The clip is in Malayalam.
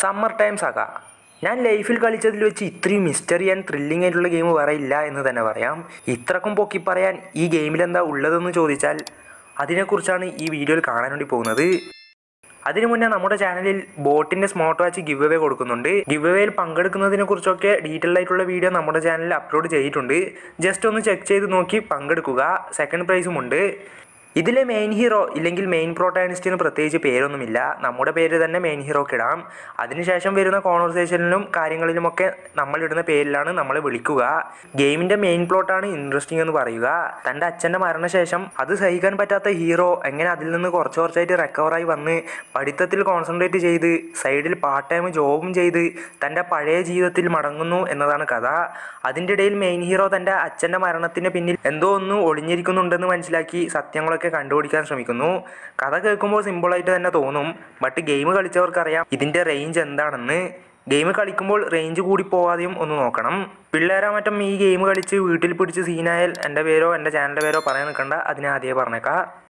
സമ്മർ ടൈംസ് സക ഞാൻ ലൈഫിൽ കളിച്ചതിൽ വെച്ച് ഇത്രയും മിസ്റ്ററി ആൻഡ് ത്രില്ലിംഗ് ആയിട്ടുള്ള ഗെയിം ഇല്ല എന്ന് തന്നെ പറയാം ഇത്രക്കും പൊക്കി പറയാൻ ഈ ഗെയിമിൽ എന്താ ഉള്ളതെന്ന് ചോദിച്ചാൽ അതിനെക്കുറിച്ചാണ് ഈ വീഡിയോയിൽ കാണാൻ വേണ്ടി പോകുന്നത് അതിനു മുന്നേ നമ്മുടെ ചാനലിൽ ബോട്ടിന്റെ സ്മാർട്ട് വാച്ച് ഗിവ് അവേ കൊടുക്കുന്നുണ്ട് ഗിവ് അവേയിൽ പങ്കെടുക്കുന്നതിനെ കുറിച്ചൊക്കെ ഡീറ്റെയിൽ ആയിട്ടുള്ള വീഡിയോ നമ്മുടെ ചാനലിൽ അപ്ലോഡ് ചെയ്തിട്ടുണ്ട് ജസ്റ്റ് ഒന്ന് ചെക്ക് ചെയ്ത് നോക്കി പങ്കെടുക്കുക സെക്കൻഡ് പ്രൈസും ഉണ്ട് ഇതിലെ മെയിൻ ഹീറോ ഇല്ലെങ്കിൽ മെയിൻ പ്രോട്ടാനിസ്റ്റിന് പ്രത്യേകിച്ച് പേരൊന്നുമില്ല നമ്മുടെ പേര് തന്നെ മെയിൻ ഹീറോക്ക് ഇടാം അതിനുശേഷം വരുന്ന കോൺവെർസേഷനിലും കാര്യങ്ങളിലുമൊക്കെ നമ്മളിടുന്ന പേരിലാണ് നമ്മളെ വിളിക്കുക ഗെയിമിൻ്റെ മെയിൻ പ്ലോട്ടാണ് ഇൻട്രസ്റ്റിംഗ് എന്ന് പറയുക തൻ്റെ അച്ഛൻ്റെ മരണശേഷം അത് സഹിക്കാൻ പറ്റാത്ത ഹീറോ എങ്ങനെ അതിൽ നിന്ന് കുറച്ച് കുറച്ചായിട്ട് റിക്കവറായി വന്ന് പഠിത്തത്തിൽ കോൺസെൻട്രേറ്റ് ചെയ്ത് സൈഡിൽ പാർട്ട് ടൈം ജോബും ചെയ്ത് തൻ്റെ പഴയ ജീവിതത്തിൽ മടങ്ങുന്നു എന്നതാണ് കഥ അതിൻ്റെ ഇടയിൽ മെയിൻ ഹീറോ തൻ്റെ അച്ഛൻ്റെ മരണത്തിന് പിന്നിൽ എന്തോ ഒന്ന് ഒളിഞ്ഞിരിക്കുന്നുണ്ടെന്ന് മനസ്സിലാക്കി സത്യങ്ങളൊക്കെ കാര്യങ്ങളൊക്കെ കണ്ടുപിടിക്കാൻ ശ്രമിക്കുന്നു കഥ കേൾക്കുമ്പോൾ സിമ്പിളായിട്ട് തന്നെ തോന്നും ബട്ട് ഗെയിം കളിച്ചവർക്കറിയാം ഇതിൻ്റെ റേഞ്ച് എന്താണെന്ന് ഗെയിം കളിക്കുമ്പോൾ റേഞ്ച് കൂടി പോവാതെയും ഒന്ന് നോക്കണം പിള്ളേരാ മറ്റും ഈ ഗെയിം കളിച്ച് വീട്ടിൽ പിടിച്ച് സീനായാൽ എൻ്റെ പേരോ എൻ്റെ ചാനലിൻ്റെ പേരോ പറയാൻ നിൽക്കണ്ട ആദ്യമേ പറഞ്ഞേക്കാം